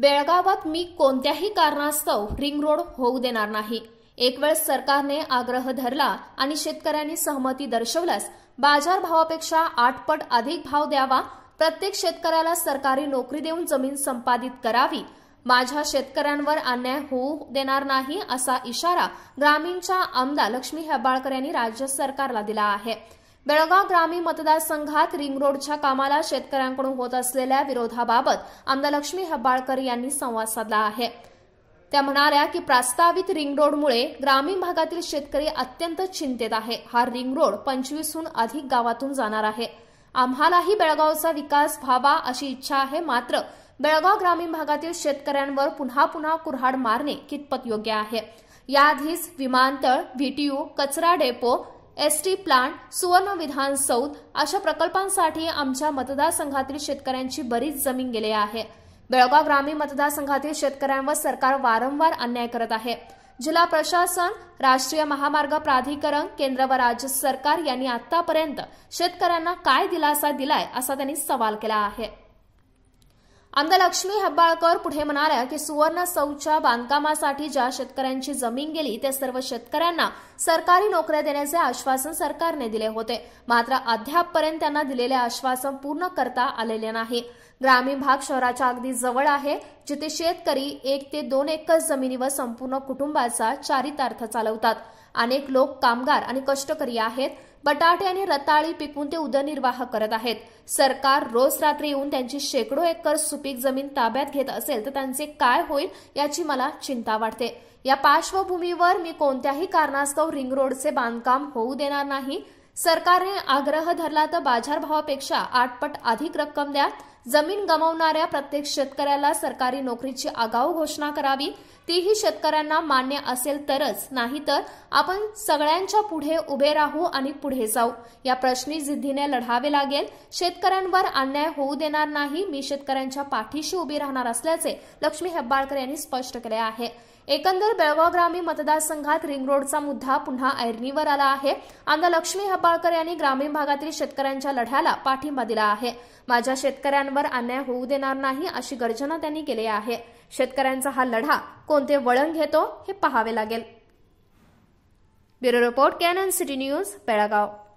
बेळगावात मी कोणत्याही कारणास्तव रिंग रोड होऊ देणार नाही एक वेळ सरकारने आग्रह धरला आणि शेतकऱ्यांनी सहमती दर्शवल्यास बाजार भावापेक्षा आठ पट अधिक भाव द्यावा प्रत्येक शेतकऱ्याला सरकारी नोकरी देऊन जमीन संपादित करावी माझ्या शेतकऱ्यांवर अन्याय होऊ देणार नाही असा इशारा ग्रामीणच्या आमदार लक्ष्मी हेबाळकर यांनी राज्य सरकारला दिला आहे बेळगाव ग्रामीण मतदारसंघात रोडच्या कामाला शेतकऱ्यांकडून होत असलेल्या विरोधाबाबत आमदार लक्ष्मी हब्बाळकर यांनी संवाद साधला आहे त्या म्हणाल्या की प्रस्तावित रिंग रोडमुळे ग्रामीण भागातील शेतकरी अत्यंत चिंतेत आहे हा रिंग रोड पंचवीसहून अधिक गावातून जाणार आहे आम्हालाही बेळगावचा विकास व्हावा अशी इच्छा आहे मात्र बेळगाव ग्रामीण भागातील शेतकऱ्यांवर पुन्हा पुन्हा कुऱ्हाड मारणे कितपत योग्य आहे याआधीच विमानतळ व्हीटीयू कचरा डेपो एस टी प्लांट सुवर्ण विधान सौद अशा प्रकल्पांसाठी आमच्या मतदारसंघातील शेतकऱ्यांची बरीच जमीन गेली आहे बेळगाव ग्रामीण मतदारसंघातील शेतकऱ्यांवर सरकार वारंवार अन्याय करत आहे जिल्हा प्रशासन राष्ट्रीय महामार्ग प्राधिकरण केंद्र व राज्य सरकार यांनी आतापर्यंत शेतकऱ्यांना काय दिलासा दिलाय असा त्यांनी सवाल केला आहे आमदार लक्ष्मी हब्बाळकर पुढे म्हणाल्या की सुवर्ण सौच्या बांधकामासाठी ज्या शेतकऱ्यांची जमीन गेली त्या सर्व शेतकऱ्यांना सरकारी नोकऱ्या देण्याचे आश्वासन सरकारने दिले होते मात्र अद्यापपर्यंत त्यांना दिलेले आश्वासन पूर्ण करता आलेले नाही ग्रामीण भाग शहराच्या अगदी जवळ आहे जिथे शेतकरी एक ते दोन एकर जमिनीवर संपूर्ण कुटुंबाचा चारितार्थ चालवतात अनेक लोक कामगार आणि कष्टकरी आहेत बटाटे आणि रताळी पिकवून ते उदरनिर्वाह करत आहेत सरकार रोज रात्री येऊन त्यांची शेकडो एकर सुपीक जमीन ताब्यात घेत असेल तर त्यांचे काय होईल याची मला चिंता वाटते या पार्श्वभूमीवर मी कोणत्याही कारणास्तव रिंग रोडचे बांधकाम होऊ देणार नाही सरकारने आग्रह धरला तर बाजारभावापेक्षा आठपट अधिक रक्कम द्या जमीन गमावणाऱ्या प्रत्येक शेतकऱ्याला सरकारी नोकरीची आगाऊ घोषणा करावी तीही शेतकऱ्यांना मान्य असेल तरच नाहीतर आपण सगळ्यांच्या पुढे उभे राहू आणि पुढे जाऊ या प्रश्नी जिद्दीने लढावे लागेल शेतकऱ्यांवर अन्याय होऊ देणार नाही मी शेतकऱ्यांच्या पाठीशी उभी राहणार असल्याचे लक्ष्मी हेब्बाळकर यांनी स्पष्ट केले आहे एकंदर बेळगाव ग्रामीण मतदारसंघात रिंगरोडचा मुद्दा पुन्हा ऐरणीवर आला आहे आमदार लक्ष्मी हब्बाळकर यांनी ग्रामीण भागातील शेतकऱ्यांच्या लढ्याला पाठिंबा दिला आहे माझ्या शेतकऱ्यांवर शेतकऱ्यांवर अन्याय होऊ देणार नाही अशी गर्जना त्यांनी केली आहे शेतकऱ्यांचा हा लढा कोणते वळण घेतो हे पाहावे लागेल bureau report Canon City News Belgaum